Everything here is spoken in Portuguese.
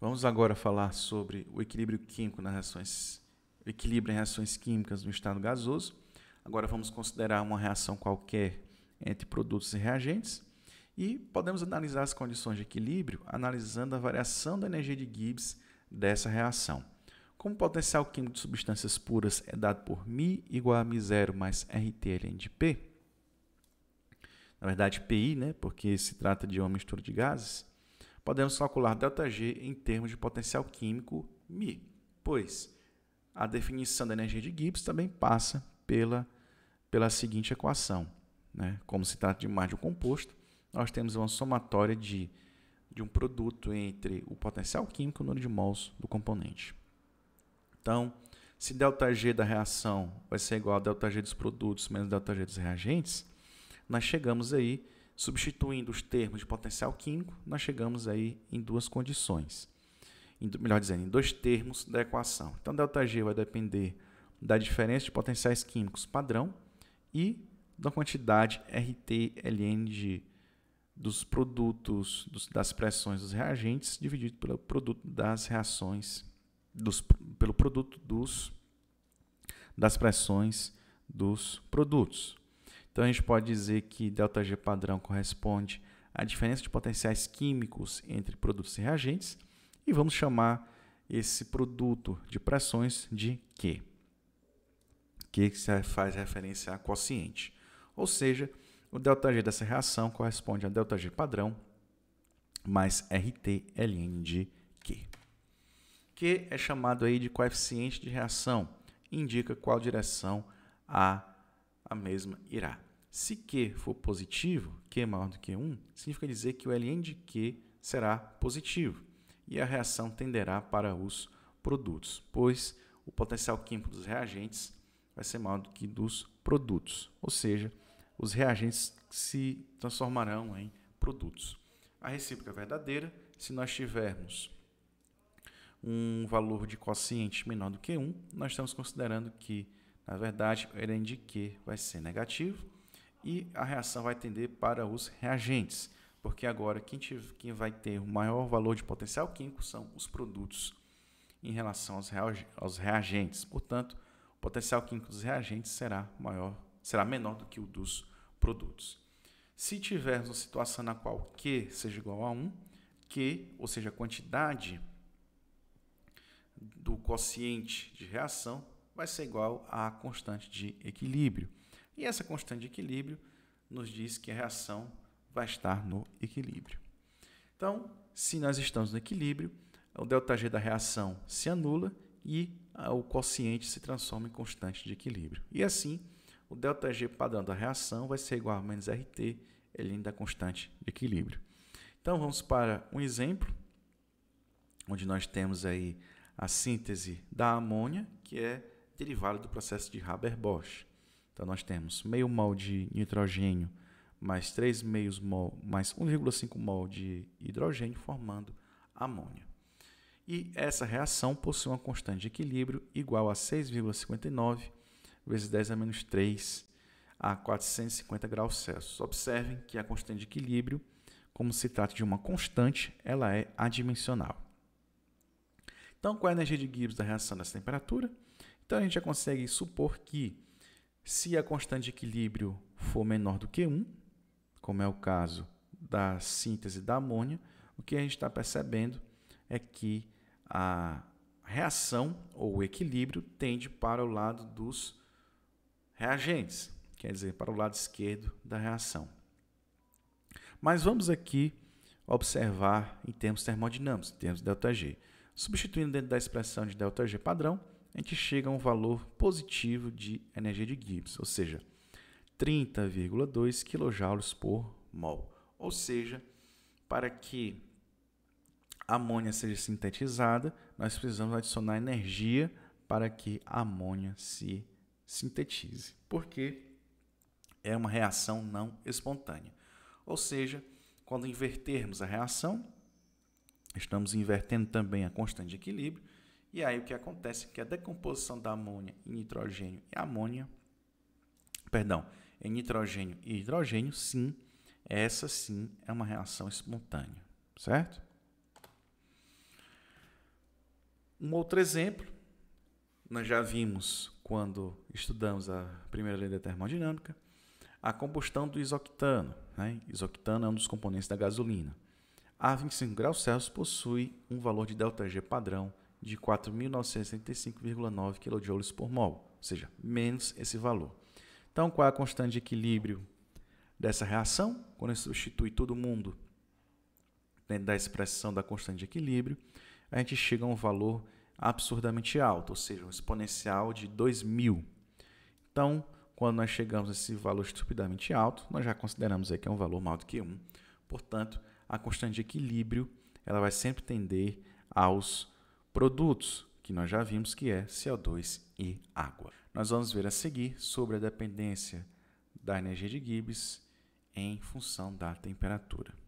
Vamos agora falar sobre o equilíbrio químico nas reações, equilíbrio em reações químicas no estado gasoso. Agora vamos considerar uma reação qualquer entre produtos e reagentes e podemos analisar as condições de equilíbrio analisando a variação da energia de Gibbs dessa reação. Como o potencial químico de substâncias puras é dado por μ igual a μ 0 mais RT ln de P, na verdade PI, né, porque se trata de uma mistura de gases, podemos calcular ΔG em termos de potencial químico μ, pois a definição da energia de Gibbs também passa pela, pela seguinte equação. Né? Como se trata de mais de um composto, nós temos uma somatória de, de um produto entre o potencial químico e o número de mols do componente. Então, se ΔG da reação vai ser igual a ΔG dos produtos menos ΔG dos reagentes, nós chegamos aí Substituindo os termos de potencial químico, nós chegamos aí em duas condições. Em, melhor dizendo, em dois termos da equação. Então, ΔG vai depender da diferença de potenciais químicos padrão e da quantidade RT-LN de dos produtos dos, das pressões dos reagentes dividido pelo produto das reações dos, pelo produto dos das pressões dos produtos. Então a gente pode dizer que ΔG padrão corresponde à diferença de potenciais químicos entre produtos e reagentes e vamos chamar esse produto de pressões de Q, Q que faz referência a quociente. Ou seja, o ΔG dessa reação corresponde a ΔG padrão mais RTLN de Q. Q é chamado aí de coeficiente de reação, indica qual direção a a mesma irá. Se Q for positivo, Q é maior do que 1, significa dizer que o ln de Q será positivo e a reação tenderá para os produtos, pois o potencial químico dos reagentes vai ser maior do que dos produtos, ou seja, os reagentes se transformarão em produtos. A recíproca é verdadeira, se nós tivermos um valor de quociente menor do que 1, nós estamos considerando que na verdade, o ln é de Q vai ser negativo e a reação vai tender para os reagentes, porque agora quem, tiver, quem vai ter o maior valor de potencial químico são os produtos em relação aos, aos reagentes. Portanto, o potencial químico dos reagentes será, maior, será menor do que o dos produtos. Se tivermos uma situação na qual Q seja igual a 1, Q, ou seja, a quantidade do quociente de reação, vai ser igual à constante de equilíbrio. E essa constante de equilíbrio nos diz que a reação vai estar no equilíbrio. Então, se nós estamos no equilíbrio, o ΔG da reação se anula e o quociente se transforma em constante de equilíbrio. E assim, o ΔG padrão da reação vai ser igual a menos RT, ln da é constante de equilíbrio. Então, vamos para um exemplo, onde nós temos aí a síntese da amônia, que é derivado do processo de Haber-Bosch. Então, nós temos meio mol de nitrogênio mais 3 meios mol mais 1,5 mol de hidrogênio, formando amônio. E essa reação possui uma constante de equilíbrio igual a 6,59 vezes 10 a menos 3 a 450 graus Celsius. Observem que a constante de equilíbrio, como se trata de uma constante, ela é adimensional. Então, qual é a energia de Gibbs da reação dessa temperatura? Então a gente já consegue supor que se a constante de equilíbrio for menor do que 1, como é o caso da síntese da amônia, o que a gente está percebendo é que a reação ou o equilíbrio tende para o lado dos reagentes, quer dizer, para o lado esquerdo da reação. Mas vamos aqui observar em termos termodinâmicos, em termos de ΔG. Substituindo dentro da expressão de ΔG padrão, a gente chega a um valor positivo de energia de Gibbs, ou seja, 30,2 kJ por mol. Ou seja, para que a amônia seja sintetizada, nós precisamos adicionar energia para que a amônia se sintetize, porque é uma reação não espontânea. Ou seja, quando invertermos a reação, estamos invertendo também a constante de equilíbrio, e aí o que acontece é que a decomposição da amônia em nitrogênio e amônia, perdão, em nitrogênio e hidrogênio, sim, essa sim é uma reação espontânea, certo? Um outro exemplo, nós já vimos quando estudamos a primeira lei da termodinâmica, a combustão do isoctano. Né? Isoctano é um dos componentes da gasolina. A 25 graus Celsius possui um valor de ΔG padrão de 4.975,9 kJ por mol, ou seja, menos esse valor. Então, qual é a constante de equilíbrio dessa reação? Quando a gente substitui todo mundo dentro da expressão da constante de equilíbrio, a gente chega a um valor absurdamente alto, ou seja, um exponencial de 2.000. Então, quando nós chegamos a esse valor estupidamente alto, nós já consideramos aí que é um valor maior do que 1. Portanto, a constante de equilíbrio ela vai sempre tender aos produtos, que nós já vimos que é CO2 e água. Nós vamos ver a seguir sobre a dependência da energia de Gibbs em função da temperatura.